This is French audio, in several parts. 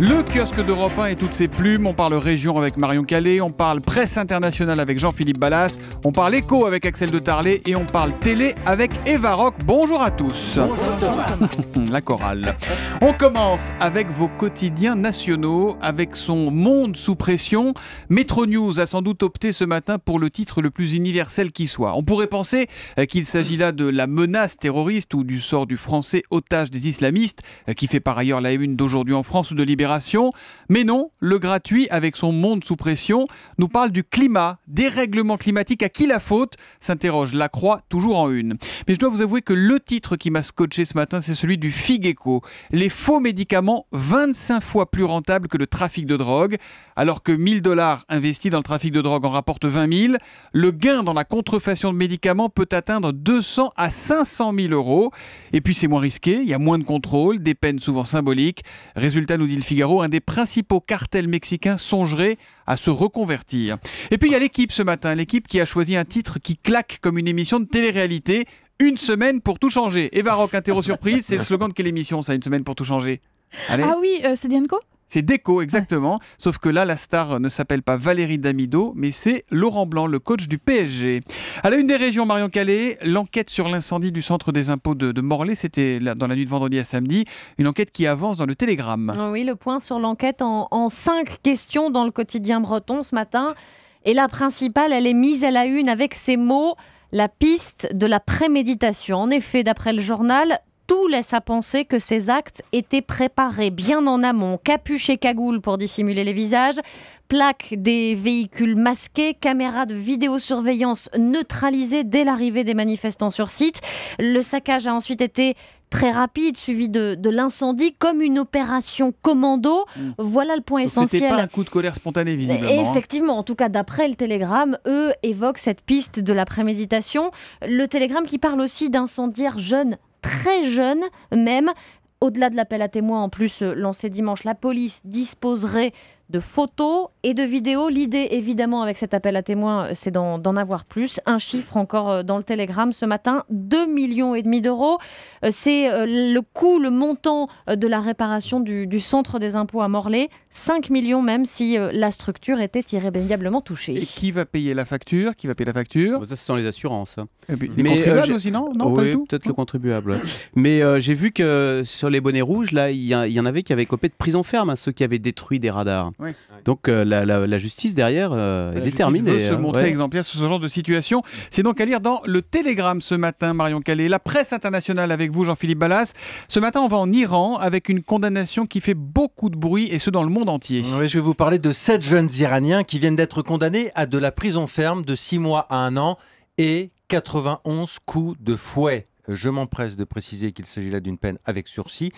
Le kiosque d'Europe 1 et toutes ses plumes, on parle région avec Marion Calais, on parle presse internationale avec Jean-Philippe Ballas, on parle écho avec Axel de Tarlet et on parle télé avec Eva Rock. Bonjour à tous. Bonjour La chorale. On commence avec vos quotidiens nationaux, avec son monde sous pression. Metro News a sans doute opté ce matin pour le titre le plus universel qui soit. On pourrait penser euh, qu'il s'agit là de la menace terroriste ou du sort du français otage des islamistes, euh, qui fait par ailleurs la une d'aujourd'hui en France ou de Libération mais non, le gratuit, avec son monde sous pression, nous parle du climat, des règlements climatiques. À qui la faute s'interroge La Croix, toujours en une. Mais je dois vous avouer que le titre qui m'a scotché ce matin, c'est celui du Figeco. Les faux médicaments 25 fois plus rentables que le trafic de drogue. Alors que 1000 dollars investis dans le trafic de drogue en rapporte 20 000, le gain dans la contrefaçon de médicaments peut atteindre 200 à 500 000 euros. Et puis c'est moins risqué, il y a moins de contrôle, des peines souvent symboliques. Résultat, nous dit le Figaro, un des principaux cartels mexicains songerait à se reconvertir. Et puis il y a l'équipe ce matin, l'équipe qui a choisi un titre qui claque comme une émission de télé-réalité, une semaine pour tout changer. Eva interro surprise, c'est le slogan de quelle émission ça, une semaine pour tout changer Ah oui, euh, c'est Dianco c'est Déco, exactement. Sauf que là, la star ne s'appelle pas Valérie Damido, mais c'est Laurent Blanc, le coach du PSG. À la une des régions, Marion Calais, l'enquête sur l'incendie du centre des impôts de, Morlaix, c'était dans la nuit de vendredi à samedi. Une enquête qui avance dans le Télégramme. Oh oui, le point sur l'enquête en cinq questions dans le quotidien breton ce matin. Et la principale, elle est mise à la une avec ces mots la piste de la préméditation. En effet, d'après le journal, tout laisse à penser que ces actes étaient préparés bien en amont. Capuche et cagoule pour dissimuler les visages, plaques des véhicules masqués, caméras de vidéosurveillance neutralisées dès l'arrivée des manifestants sur site. Le saccage a ensuite été très rapide, suivi de, l'incendie, comme une opération commando. Hmm. Voilà le point essentiel. C'était pas un coup de colère spontané, visiblement. Hein. effectivement, en tout cas, d'après le Télégramme, eux évoquent cette piste de la préméditation. Le Télégramme qui parle aussi d'incendiaires jeunes très jeune même. Au-delà de l'appel à témoins, en plus, euh, lancé dimanche, la police disposerait de photos et de vidéos. L'idée, évidemment, avec cet appel à témoins, c'est d'en avoir plus. Un chiffre encore euh, dans le Télégramme ce matin 2,5 millions et demi d'euros. Euh, c'est euh, le coût, le montant de la réparation du, centre des impôts à Morlaix. 5 millions, même si la structure était irrémédiablement touchée. Et qui va payer la facture Qui va payer la facture bah, Ça, ce sont les assurances. Hein. les Mais contribuables aussi, non, Oui, peut-être le contribuable. Mais j'ai vu que sur les bonnets rouges, là, il y, en avait qui avaient copé de prison ferme, à hein, ceux qui avaient détruit des radars. Donc euh, la, justice derrière euh, est déterminée. Veut se hein. montrer exemplaire sur ce genre de situation. C'est donc à lire dans le Télégramme ce matin, Marion Calais. La presse internationale avec vous, Jean-Philippe Ballas. Ce matin, on va en Iran avec une condamnation qui fait beaucoup de bruit et ce dans le monde entier. je vais vous parler de sept jeunes Iraniens qui viennent d'être condamnés à de la prison ferme de six mois à un an et 91 coups de fouet. Je m'empresse de préciser qu'il s'agit là d'une peine avec sursis.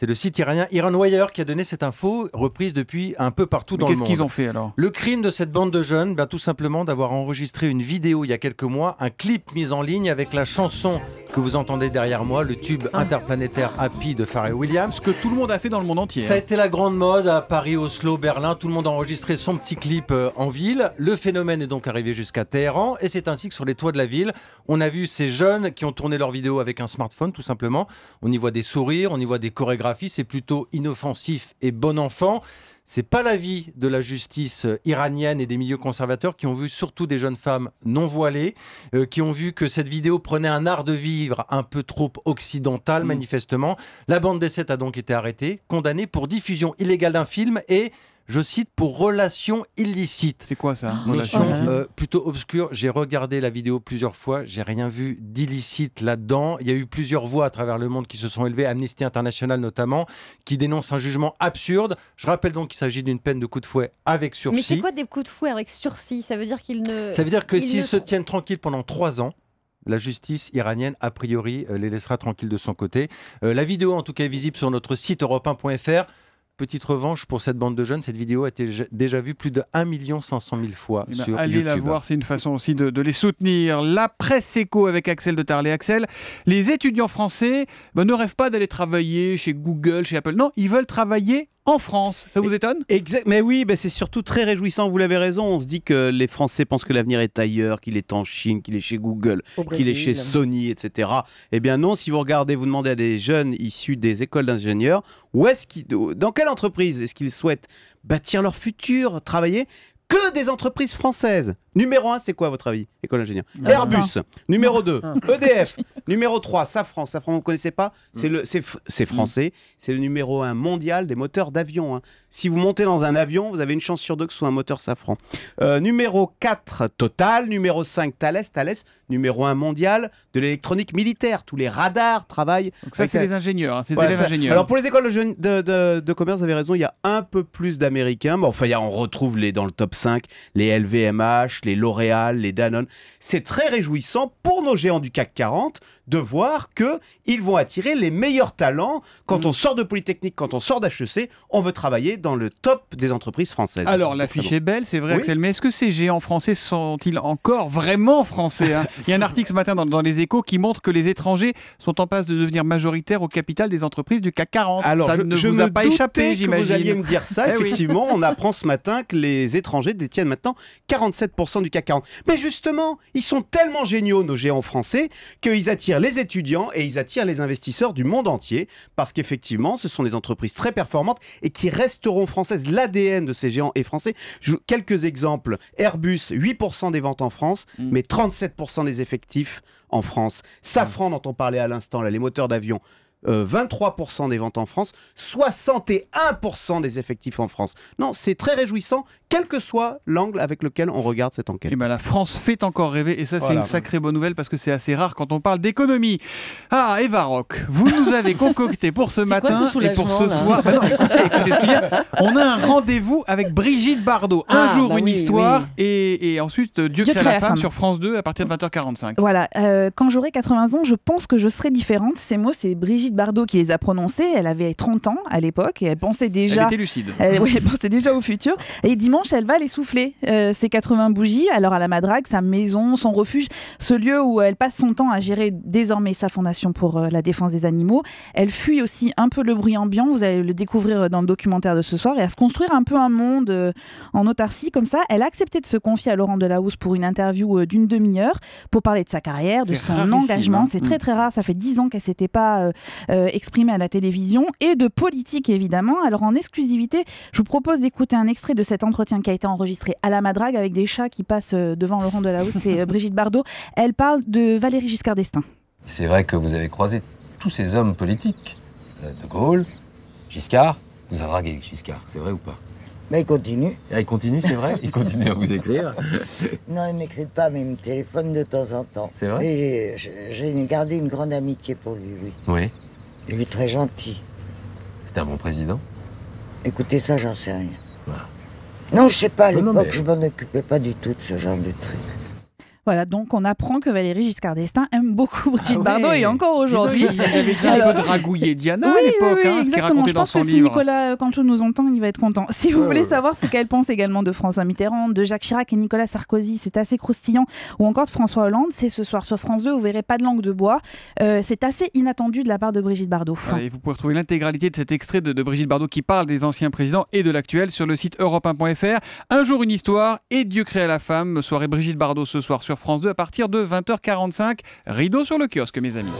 C'est le site iranien Wire qui a donné cette info, reprise depuis un peu partout dans le monde. Qu'est-ce qu'ils ont fait alors Le crime de cette bande de jeunes, ben, tout simplement d'avoir enregistré une vidéo il y a quelques mois, un clip mis en ligne avec la chanson que vous entendez derrière moi, le tube ah. interplanétaire Happy de Pharrell Williams. que tout le monde a fait dans le monde entier. Ça a hein. été la grande mode à Paris, Oslo, Berlin. Tout le monde a enregistré son petit clip euh, en ville. Le phénomène est donc arrivé jusqu'à Téhéran et c'est ainsi que sur les toits de la ville, on a vu ces jeunes qui ont tourné leur vidéo avec un smartphone tout simplement. On y voit des sourires, on y voit des chorégraphies c'est plutôt inoffensif et bon enfant. C'est pas l'avis de la justice iranienne et des milieux conservateurs qui ont vu surtout des jeunes femmes non voilées, euh, qui ont vu que cette vidéo prenait un art de vivre un peu trop occidental, mm. manifestement. La bande des 7 a donc été arrêtée, condamnée pour diffusion illégale d'un film et je cite, pour relation illicite. C'est quoi ça ah, Relation euh, plutôt obscure. J'ai regardé la vidéo plusieurs fois, j'ai rien vu d'illicite là-dedans. Il y a eu plusieurs voix à travers le monde qui se sont élevées, Amnesty International notamment, qui dénonce un jugement absurde. Je rappelle donc qu'il s'agit d'une peine de coup de fouet avec sursis. Mais c'est quoi des coups de fouet avec sursis Ça veut dire qu'ils ne. Ça veut dire que s'ils se tiennent tranquilles pendant trois ans, la justice iranienne, a priori, euh, les laissera tranquilles de son côté. Euh, la vidéo, en tout cas, est visible sur notre site europe1.fr petite revanche pour cette bande de jeunes. Cette vidéo a été déjà vue plus de 1 500 000 fois eh ben, sur YouTube. Allez la voir, c'est une façon aussi de, les soutenir. La presse éco avec Axel de Tarlé. Axel, les étudiants français ben, ne rêvent pas d'aller travailler chez Google, chez Apple. Non, ils veulent travailler en France. Ça vous étonne Exact. Mais oui, c'est surtout très réjouissant. Vous l'avez raison. On se dit que les Français pensent que l'avenir est ailleurs, qu'il est en Chine, qu'il est chez Google, qu'il est chez Sony, etc. Eh bien non. Si vous regardez, vous demandez à des jeunes issus des écoles d'ingénieurs, où est-ce dans quelle entreprise est-ce qu'ils souhaitent bâtir leur futur, travailler que des entreprises françaises. Numéro 1, c'est quoi à votre avis, école ingénieur ah, bah, Airbus. Numéro 2, ah. EDF. numéro 3, Safran. Safran, vous ne connaissez pas mm. C'est mm. français. C'est le numéro 1 mondial des moteurs d'avion. Hein. Si vous montez dans un avion, vous avez une chance sur deux que ce soit un moteur Safran. Euh, numéro 4, Total. Numéro 5, Thales. Thales, numéro 1 mondial de l'électronique militaire. Tous les radars travaillent. Donc ça, c'est les ingénieurs, hein, les élèves ingénieurs. Alors, pour les écoles de, de, commerce, vous avez raison, il y a un peu plus d'Américains. enfin, on retrouve les, dans le top 5 les LVMH, les L'Oréal, les Danone. C'est très réjouissant pour nos géants du CAC 40 de voir que ils vont attirer les meilleurs talents. Quand mm. on sort de Polytechnique, quand on sort d'HEC, on veut travailler dans le top des entreprises françaises. Alors l'affiche est belle, c'est vrai Axel, mais est-ce que ces géants français sont-ils encore vraiment français hein Il y a un article ce matin dans, Les Échos qui montre que les étrangers sont en passe de devenir majoritaires au capital des entreprises du CAC 40. Alors ça ne vous a pas échappé, j'imagine. Vous alliez me dire ça, eh effectivement, on apprend ce matin que les étrangers détiennent maintenant 47% du CAC 40. Mais justement, ils sont tellement géniaux, nos géants français, qu'ils attirent les étudiants et ils attirent les investisseurs du monde entier, parce qu'effectivement, ce sont des entreprises très performantes et qui resteront françaises. L'ADN de ces géants est français. quelques exemples. Airbus, 8% des ventes en France, mm. mais 37% des effectifs en France. Safran, mm. dont on parlait à l'instant, les moteurs d'avion, 23% euh, des ventes en France, 61% des effectifs en France. Non, c'est très réjouissant, quel que soit l'angle avec lequel on regarde cette enquête. Et eh ben la France fait encore rêver, et ça c'est une sacrée bonne nouvelle parce que c'est assez rare quand on parle d'économie. Ah, Eva Rock, vous nous avez concocté pour ce matin et pour ce soir. écoutez, écoutez ce On a un rendez-vous avec Brigitte Bardot. un ah, jour, bah une histoire, Et, ensuite Dieu, Dieu crée, la, femme, sur France 2 à partir de 20h45. Voilà, euh, quand j'aurai 80 ans, je pense que je serai différente. Ces mots, c'est Brigitte de Bardot qui les a prononcées. Elle avait 30 ans à l'époque et elle pensait déjà. Elle était lucide. Elle, pensait déjà au futur. Et dimanche, elle va les souffler, euh, Ses 80 bougies. Alors à la Madrague, sa maison, son refuge, ce lieu où elle passe son temps à gérer désormais sa fondation pour euh, la défense des animaux. Elle fuit aussi un peu le bruit ambiant. Vous allez le découvrir euh, dans le documentaire de ce soir et à se construire un peu un monde en autarcie comme ça. Elle a accepté de se confier à Laurent Delahousse pour une interview d'une demi-heure pour parler de sa carrière, de son engagement. Hein. C'est très mm. très rare. Ça fait 10 ans qu'elle s'était pas euh, exprimé à la télévision et de politique évidemment. Alors en exclusivité, je vous propose d'écouter un extrait de cet entretien qui a été enregistré à la Madrague avec des chats qui passent euh, devant Laurent Delahousse et euh, Brigitte Bardot. Elle parle de Valérie Giscard d'Estaing. C'est vrai que vous avez croisé tous ces hommes politiques, De Gaulle, Giscard, vous avez dragué Giscard, c'est vrai ou pas mais il continue. Ah, il continue, c'est vrai Il continue à vous écrire Non, il ne m'écrit pas, mais il me téléphone de temps en temps. C'est vrai Et j'ai gardé une grande amitié pour lui, oui. Oui. Il est très gentil. C'était un bon président Écoutez, ça, j'en sais rien. Non, je sais pas, à l'époque, je m'en occupais pas du tout de ce genre de trucs. Voilà, donc on apprend que Valérie Giscard d'Estaing aime beaucoup ah Brigitte Bardot et encore aujourd'hui. Il avait déjà Alors... Diana à l'époque, oui, oui, hein, exactement. Je pense que si Nicolas Cantu euh, nous entend, il va être content. Si vous voulez savoir ce qu'elle pense également de François Mitterrand, de Jacques Chirac et Nicolas Sarkozy, c'est assez croustillant, ou encore de François Hollande, c'est ce soir sur France 2, vous verrez pas de langue de bois. Euh, c'est assez inattendu de la part de Brigitte Bardot. vous pouvez retrouver l'intégralité de cet extrait de, Brigitte Bardot qui parle des anciens présidents et de l'actuel sur le site europe1.fr. Un jour une histoire et Dieu créa la femme, soirée Brigitte Bardot ce soir sur France 2 à partir de 20h45. Rideau sur le kiosque, mes amis.